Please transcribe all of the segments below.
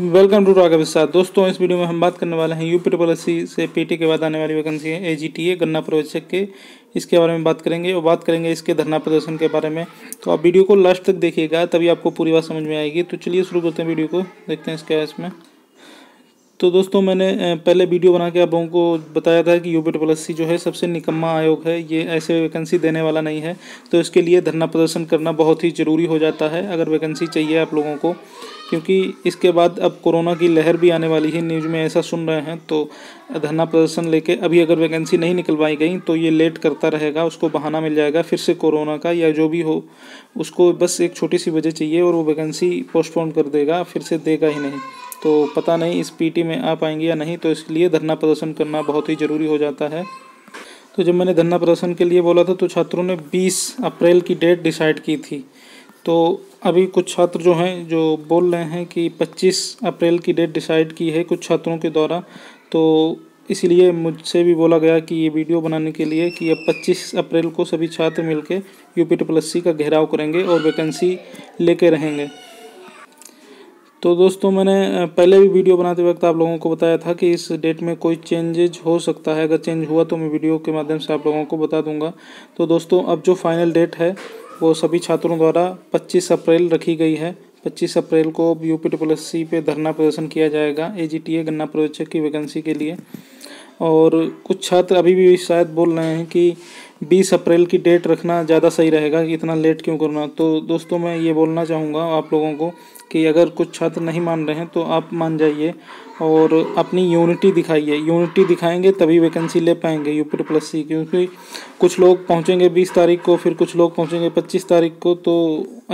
welcome to Raghav साथ दोस्तों इस वीडियो में हम बात करने वाले हैं यू पी डबल से पीटी के बाद आने वाली वैकेंसी है ए जी टी ए गन्ना प्रवेशक के इसके बारे में बात करेंगे और बात करेंगे इसके धरना प्रदर्शन के बारे में तो आप वीडियो को लास्ट तक देखिएगा तभी आपको पूरी बात समझ में आएगी तो चलिए शुरू करते हैं वीडियो को देखते हैं इसके इसमें तो दोस्तों मैंने पहले वीडियो बना के आप लोगों को बताया था कि यूपी ट्रिपल एस जो है सबसे निकम्मा आयोग है ये ऐसे वैकेंसी देने वाला नहीं है तो इसके लिए धरना प्रदर्शन करना बहुत ही ज़रूरी हो जाता है अगर वैकेंसी चाहिए आप लोगों को क्योंकि इसके बाद अब कोरोना की लहर भी आने वाली है न्यूज़ में ऐसा सुन रहे हैं तो धरना प्रदर्शन लेके अभी अगर वैकेंसी नहीं निकलवाई गई तो ये लेट करता रहेगा उसको बहाना मिल जाएगा फिर से कोरोना का या जो भी हो उसको बस एक छोटी सी वजह चाहिए और वो वैकेंसी पोस्टपोन कर देगा फिर से देगा ही नहीं तो पता नहीं इस पीटी में आ पाएंगे या नहीं तो इसलिए धरना प्रदर्शन करना बहुत ही ज़रूरी हो जाता है तो जब मैंने धरना प्रदर्शन के लिए बोला था तो छात्रों ने 20 अप्रैल की डेट डिसाइड की थी तो अभी कुछ छात्र जो हैं जो बोल रहे हैं कि 25 अप्रैल की डेट डिसाइड की है कुछ छात्रों के द्वारा तो इसलिए मुझसे भी बोला गया कि ये वीडियो बनाने के लिए कि अब 25 अप्रैल को सभी छात्र मिलकर यू पी का घेराव करेंगे और वैकेंसी लेके रहेंगे तो दोस्तों मैंने पहले भी वीडियो बनाते वक्त आप लोगों को बताया था कि इस डेट में कोई चेंजेज हो सकता है अगर चेंज हुआ तो मैं वीडियो के माध्यम से आप लोगों को बता दूंगा तो दोस्तों अब जो फाइनल डेट है वो सभी छात्रों द्वारा 25 अप्रैल रखी गई है 25 अप्रैल को अब यू पी एस सी पे धरना प्रदर्शन किया जाएगा ए जी टी ए गन्ना प्रवेक्षक की वैकेंसी के लिए और कुछ छात्र अभी भी शायद बोल रहे हैं कि बीस अप्रैल की डेट रखना ज़्यादा सही रहेगा कि इतना लेट क्यों करना तो दोस्तों मैं ये बोलना चाहूँगा आप लोगों को कि अगर कुछ छात्र नहीं मान रहे हैं तो आप मान जाइए और अपनी यूनिटी दिखाइए यूनिटी दिखाएंगे तभी वैकेंसी ले पाएंगे यूपी प्लस सी क्योंकि कुछ लोग पहुंचेंगे 20 तारीख को फिर कुछ लोग पहुंचेंगे 25 तारीख को तो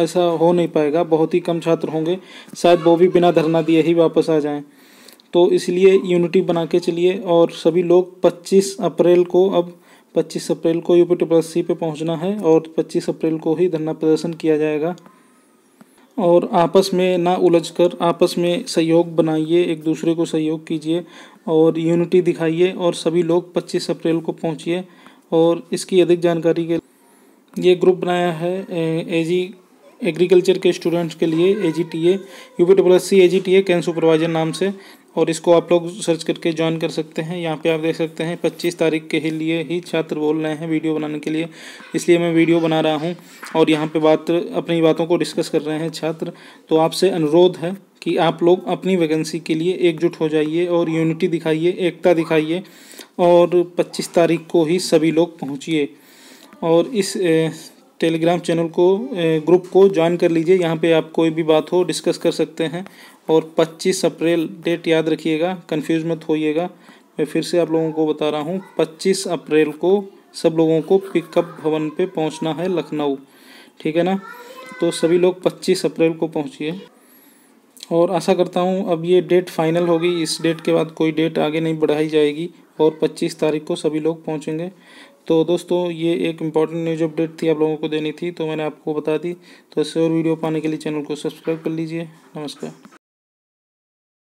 ऐसा हो नहीं पाएगा बहुत ही कम छात्र होंगे शायद वो भी बिना धरना दिए ही वापस आ जाएँ तो इसलिए यूनिटी बना के चलिए और सभी लोग पच्चीस अप्रैल को अब 25 अप्रैल को यूपी पी सी पे पहुंचना है और 25 अप्रैल को ही धरना प्रदर्शन किया जाएगा और आपस में ना उलझकर आपस में सहयोग बनाइए एक दूसरे को सहयोग कीजिए और यूनिटी दिखाइए और सभी लोग 25 अप्रैल को पहुंचिए और इसकी अधिक जानकारी के ये ग्रुप बनाया है एजी एग्रीकल्चर के स्टूडेंट्स के लिए A G T A U P W S C A G T A cane supervisor नाम से और इसको आप लोग सर्च करके ज्वाइन कर सकते हैं यहाँ पे आप देख सकते हैं पच्चीस तारीख के ही लिए ही छात्र बोल रहे हैं वीडियो बनाने के लिए इसलिए मैं वीडियो बना रहा हूँ और यहाँ पे बात अपनी बातों को डिस्कस कर रहे हैं छात्र तो आपसे अनुरोध है कि आप लोग अपनी वैकेंसी के लिए एकजुट हो जाइए और यूनिटी दिखाइए एकता दिखाइए और पच्चीस तारीख को ही सभी लोग पहुँचिए और इस टेलीग्राम चैनल को ग्रुप को ज्वाइन कर लीजिए यहाँ पे आप कोई भी बात हो डिस्कस कर सकते हैं और 25 अप्रैल डेट याद रखिएगा कंफ्यूज मत होइएगा मैं फिर से आप लोगों को बता रहा हूँ 25 अप्रैल को सब लोगों को पिकअप भवन पे पहुँचना है लखनऊ ठीक है ना तो सभी लोग 25 अप्रैल को पहुँचिए और आशा करता हूँ अब ये डेट फाइनल होगी इस डेट के बाद कोई डेट आगे नहीं बढ़ाई जाएगी और 25 तारीख को सभी लोग पहुँचेंगे तो दोस्तों ये एक इंपॉर्टेंट न्यूज अपडेट थी आप लोगों को देनी थी तो मैंने आपको बता दी तो ऐसे और वीडियो पाने के लिए चैनल को सब्सक्राइब कर लीजिए नमस्कार